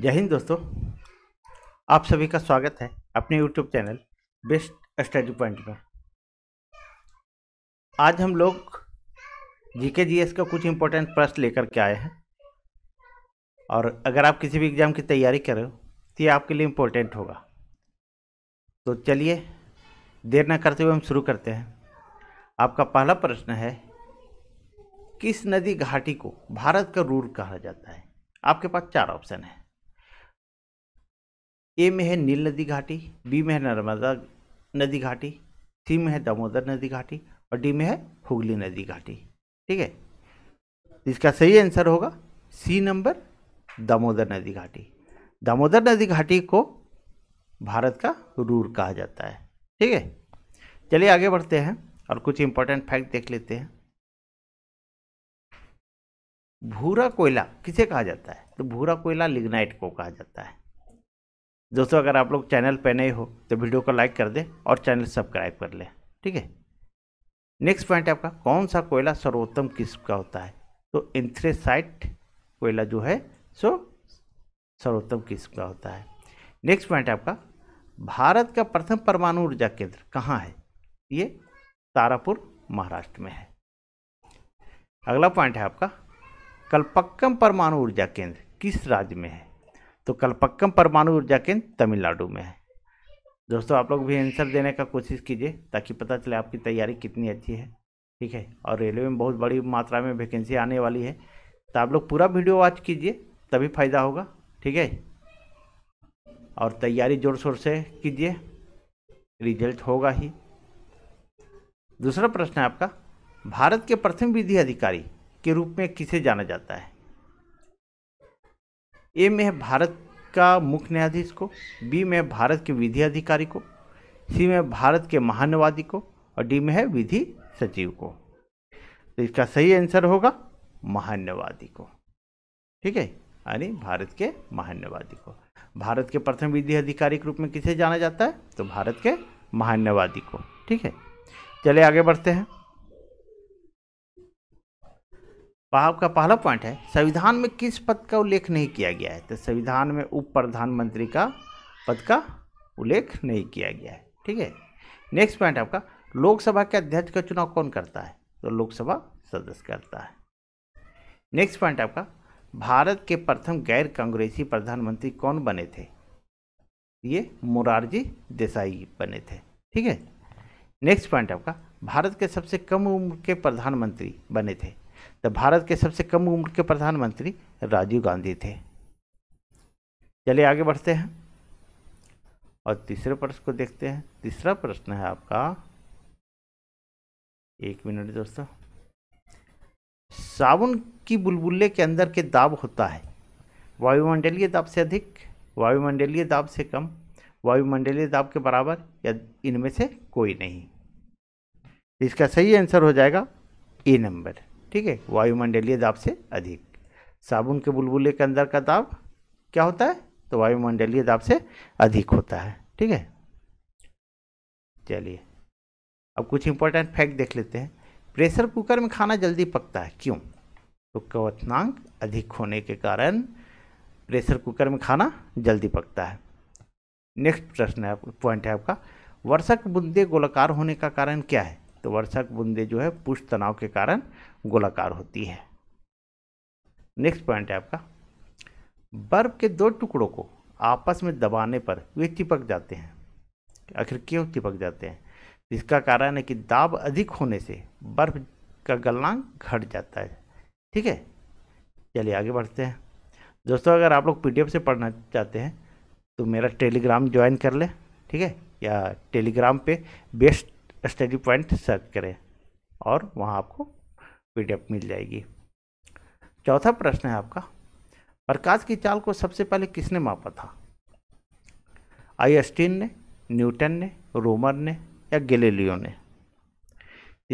जय हिंद दोस्तों आप सभी का स्वागत है अपने YouTube channel best study point में आज हम लोग जीके जीएस का कुछ इम्पोर्टेंट प्रश्न लेकर के आए हैं और अगर आप किसी भी एग्ज़ाम की तैयारी कर रहे हो तो ये आपके लिए इम्पोर्टेंट होगा तो चलिए देर ना करते हुए हम शुरू करते हैं आपका पहला प्रश्न है किस नदी घाटी को भारत का रूर कहा जाता है आपके पास चार ऑप्शन है ए में है नील नदी घाटी बी में है नर्मदा नदी घाटी सी में है दामोदर नदी घाटी और डी में है हुगली नदी घाटी ठीक है इसका सही आंसर होगा सी नंबर दामोदर नदी घाटी दामोदर नदी घाटी को भारत का रूर कहा जाता है ठीक है चलिए आगे बढ़ते हैं और कुछ इंपॉर्टेंट फैक्ट देख लेते हैं भूरा कोयला किसे कहा जाता है तो भूरा कोयला लिग्नाइट को कहा जाता है दोस्तों अगर आप लोग चैनल पर नए हो तो वीडियो को लाइक कर दें और चैनल सब्सक्राइब कर लें ठीक है नेक्स्ट पॉइंट आपका कौन सा कोयला सर्वोत्तम किस्म का होता है तो इंथ्रेसाइट कोयला जो है सो सर्वोत्तम किस्म का होता है नेक्स्ट पॉइंट आपका भारत का प्रथम परमाणु ऊर्जा केंद्र कहाँ है ये तारापुर महाराष्ट्र में है अगला पॉइंट है आपका कलपक्कम परमाणु ऊर्जा केंद्र किस राज्य में है तो कलपक्कम परमाणु ऊर्जा केंद्र तमिलनाडु में है दोस्तों आप लोग भी आंसर देने का कोशिश कीजिए ताकि पता चले आपकी तैयारी कितनी अच्छी है ठीक है और रेलवे में बहुत बड़ी मात्रा में वैकेंसी आने वाली है तो आप लोग पूरा वीडियो वॉच कीजिए तभी फायदा होगा ठीक है और तैयारी जोर शोर से कीजिए रिजल्ट होगा ही दूसरा प्रश्न है आपका भारत के प्रथम विधि अधिकारी के रूप में किसे जाना जाता है ए में है भारत का मुख्य न्यायाधीश को बी में है भारत के विधि अधिकारी को सी में भारत के महानवादी को और डी में है विधि सचिव को तो इसका सही आंसर होगा महान्यवादी को ठीक है यानी भारत के महान्यवादी को भारत के प्रथम विधि अधिकारी के रूप में किसे जाना जाता है तो भारत के महान्यवादी को ठीक है चले आगे बढ़ते हैं आपका पहला पॉइंट है संविधान में किस पद का उल्लेख नहीं किया गया है तो संविधान में उप प्रधानमंत्री का पद का उल्लेख नहीं किया गया है ठीक है नेक्स्ट पॉइंट आपका लोकसभा के अध्यक्ष का चुनाव कौन करता है तो लोकसभा सदस्य करता है नेक्स्ट पॉइंट आपका भारत के प्रथम गैर कांग्रेसी प्रधानमंत्री कौन बने थे ये मुरारजी देसाई बने थे ठीक है नेक्स्ट पॉइंट आपका भारत के सबसे कम उम्र के प्रधानमंत्री बने थे तो भारत के सबसे कम उम्र के प्रधानमंत्री राजीव गांधी थे चलिए आगे बढ़ते हैं और तीसरे प्रश्न को देखते हैं तीसरा प्रश्न है आपका एक मिनट दोस्तों सावन की बुलबुल्ले के अंदर के दाब होता है वायुमंडलीय दाब से अधिक वायुमंडलीय दाब से कम वायुमंडलीय दाब के बराबर या इनमें से कोई नहीं इसका सही आंसर हो जाएगा ए नंबर ठीक है वायुमंडलीय दाब से अधिक साबुन के बुलबुले के अंदर का दाब क्या होता है तो वायुमंडलीय दाब से अधिक होता है ठीक है चलिए अब कुछ इंपॉर्टेंट फैक्ट देख लेते हैं प्रेशर कुकर में खाना जल्दी पकता है क्यों तो क्वथनांक अधिक होने के कारण प्रेशर कुकर में खाना जल्दी पकता है नेक्स्ट प्रश्न है पॉइंट है आपका वर्षक बूंदे गोलाकार होने का कारण क्या है तो वर्षक बूंदे जो है पुष्ट तनाव के कारण गोलाकार होती है नेक्स्ट पॉइंट है आपका बर्फ के दो टुकड़ों को आपस में दबाने पर वे चिपक जाते हैं आखिर क्यों चिपक जाते हैं इसका कारण है कि दाब अधिक होने से बर्फ का गलनांक घट जाता है ठीक है चलिए आगे बढ़ते हैं दोस्तों अगर आप लोग पीडीएफ से पढ़ना चाहते हैं तो मेरा टेलीग्राम ज्वाइन कर लें ठीक है या टेलीग्राम पे बेस्ट स्टडी पॉइंट सर्च करें और वहाँ आपको पीडीएफ मिल जाएगी चौथा प्रश्न है आपका प्रकाश की चाल को सबसे पहले किसने मापा था आइंस्टीन ने न्यूटन ने रोमर ने या गैलीलियो ने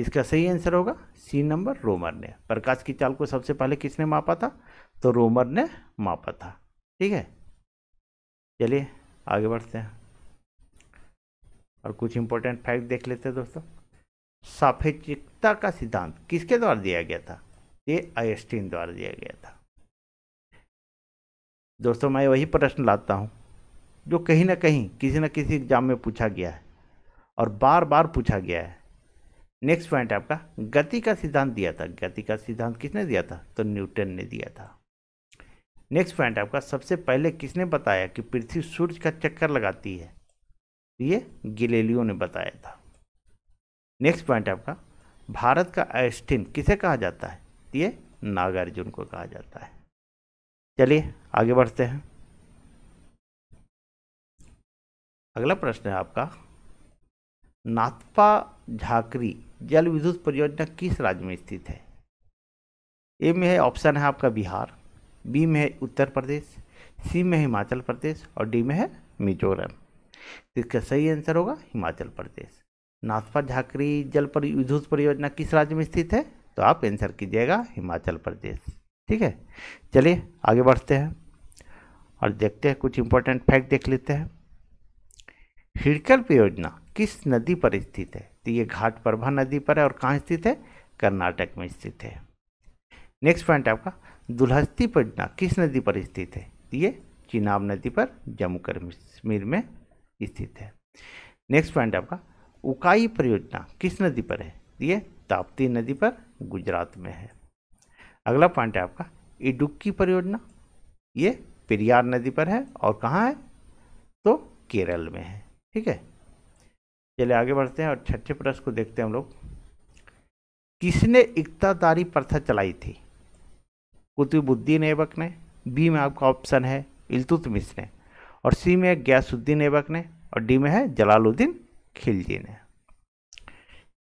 इसका सही आंसर होगा सी नंबर रोमर ने प्रकाश की चाल को सबसे पहले किसने मापा था तो रोमर ने मापा था ठीक है चलिए आगे बढ़ते हैं और कुछ इंपॉर्टेंट फैक्ट देख लेते हैं दोस्तों सापेक्षिकता का सिद्धांत किसके द्वारा दिया गया था ये आइंस्टीन द्वारा दिया गया था दोस्तों मैं वही प्रश्न लाता हूँ जो कहीं ना कहीं किसी न किसी एग्जाम में पूछा गया है और बार बार पूछा गया है नेक्स्ट पॉइंट आपका गति का सिद्धांत दिया था गति का सिद्धांत किसने दिया था तो न्यूटन ने दिया था नेक्स्ट पॉइंट आपका सबसे पहले किसने बताया कि पृथ्वी सूर्य का चक्कर लगाती है ये गिलेलियो ने बताया था नेक्स्ट पॉइंट आपका भारत का आइस्टीन किसे कहा जाता है ये नागार्जुन को कहा जाता है चलिए आगे बढ़ते हैं अगला प्रश्न है आपका नाथपा झाकरी जल विद्युत परियोजना किस राज्य में स्थित है ए में है ऑप्शन है आपका बिहार बी में है उत्तर प्रदेश सी में हिमाचल प्रदेश और डी में है मिजोरम तो इसका सही आंसर होगा हिमाचल प्रदेश नाथपा झाकरी जल पर विद्युत परियोजना किस राज्य में स्थित है तो आप आंसर कीजिएगा हिमाचल प्रदेश ठीक है चलिए आगे बढ़ते हैं और देखते हैं कुछ इंपॉर्टेंट फैक्ट देख लेते हैं हिडकल परियोजना किस नदी पर स्थित है तो ये घाट प्रभा नदी पर है और कहाँ स्थित है कर्नाटक में स्थित है नेक्स्ट पॉइंट आपका दुल्हस्ती परियोजना किस नदी पर स्थित है तो ये चिनाब नदी पर जम्मू कश्मीर में स्थित है नेक्स्ट पॉइंट आपका उकाई परियोजना किस नदी पर है ये ताप्ती नदी पर गुजरात में है अगला पॉइंट है आपका इडुक्की परियोजना ये पेरियार नदी पर है और कहाँ है तो केरल में है ठीक है चलिए आगे बढ़ते हैं और छठे प्रश्न को देखते हैं हम लोग किसने इकतादारी प्रथा चलाई थी कुतुबुद्दीन ऐबक ने बी में आपका ऑप्शन है इलतुतमिश ने और सी में गयासुद्दीन ऐबक ने और डी में है जलालुद्दीन खिलजी ने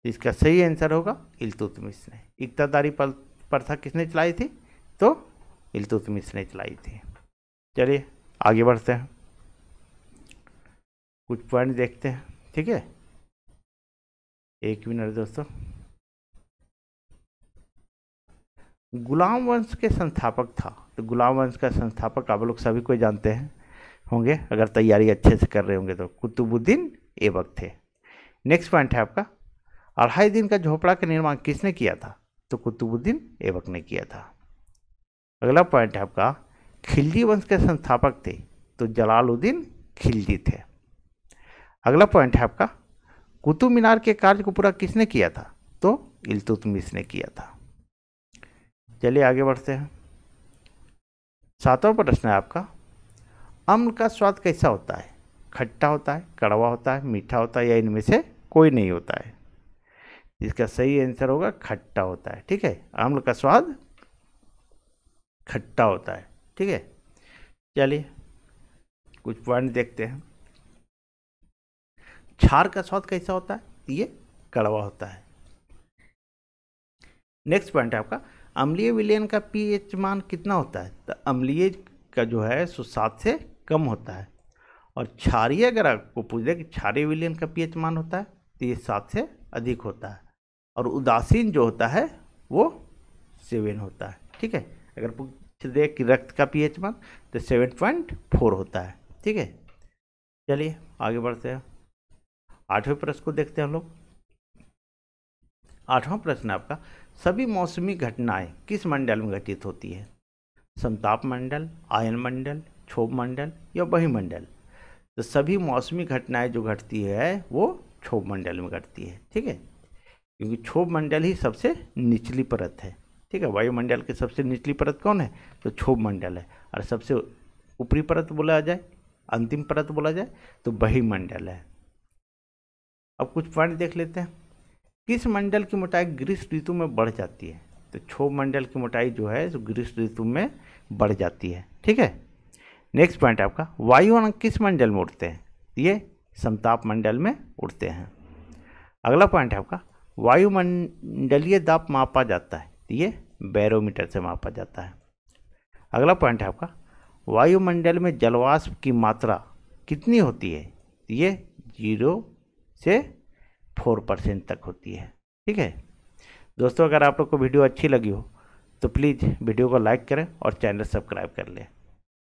इसका सही आंसर होगा इलतुतमिश ने इकतादारी प्रथा किसने चलाई थी तो इल्तुतमिश ने चलाई थी चलिए आगे बढ़ते हैं कुछ पॉइंट देखते हैं ठीक है एक मिनट दोस्तों गुलाम वंश के संस्थापक था तो गुलाम वंश का संस्थापक आप लोग सभी को जानते हैं होंगे अगर तैयारी अच्छे से कर रहे होंगे तो कुतुबुद्दीन एवक थे नेक्स्ट पॉइंट है आपका अढ़ाई दिन का झोपड़ा का निर्माण किसने किया था तो कुतुबुद्दीन ऐबक ने किया था अगला पॉइंट है आपका खिलजी वंश के संस्थापक थे तो जलालुद्दीन खिलजी थे अगला पॉइंट है आपका कुतुब मीनार के कार्य को पूरा किसने किया था तो इल्तुतमिश ने किया था चलिए आगे बढ़ते हैं सातवां प्रश्न है आपका अम्ल का स्वाद कैसा होता है खट्टा होता है कड़वा होता है मीठा होता है या इनमें से कोई नहीं होता है इसका सही आंसर होगा खट्टा होता है ठीक है अम्ल का स्वाद खट्टा होता है ठीक है चलिए कुछ पॉइंट देखते हैं छार का स्वाद कैसा होता है ये कड़वा होता है नेक्स्ट पॉइंट है आपका अम्लीय विलयन का पीएच मान कितना होता है तो अम्लीय का जो है सो सात से कम होता है और क्षारीय अगर आपको पूछ दे कि क्षारीय विलियन का पीएच मान होता है तो ये सात से अधिक होता है और उदासीन जो होता है वो सेवन होता है ठीक है अगर पूछ दे कि रक्त का पीएच मान तो सेवन पॉइंट फोर होता है ठीक है चलिए आगे बढ़ते हैं आठवें प्रश्न को देखते हैं हम लोग आठवां प्रश्न आपका सभी मौसमी घटनाएं किस मंडल में घटित होती है संताप मंडल आयन मंडल क्षोभ मंडल या बहिमंडल मंडल तो सभी मौसमी घटनाएं जो घटती है वो क्षोभ मंडल में घटती है ठीक है क्योंकि क्षोभ मंडल ही सबसे निचली परत है ठीक है वायुमंडल की सबसे निचली परत कौन है तो क्षोभ मंडल है और सबसे ऊपरी परत बोला जाए अंतिम परत बोला जाए तो मंडल है अब कुछ पॉइंट देख लेते हैं किस मंडल की मोटाई ग्रीष्म ऋतु में बढ़ जाती है तो क्षोभ मंडल की मोटाई जो है ग्रीष्म ऋतु में बढ़ जाती है ठीक है नेक्स्ट पॉइंट आपका वायु किस मंडल में उड़ते हैं ये समताप मंडल में उड़ते हैं अगला पॉइंट है आपका वायुमंडलीय दाप मापा जाता है ये बैरोमीटर से मापा जाता है अगला पॉइंट है आपका वायुमंडल में जलवाष्प की मात्रा कितनी होती है ये जीरो से फोर परसेंट तक होती है ठीक है दोस्तों अगर आप लोग को वीडियो अच्छी लगी हो तो प्लीज़ वीडियो को लाइक करें और चैनल सब्सक्राइब कर लें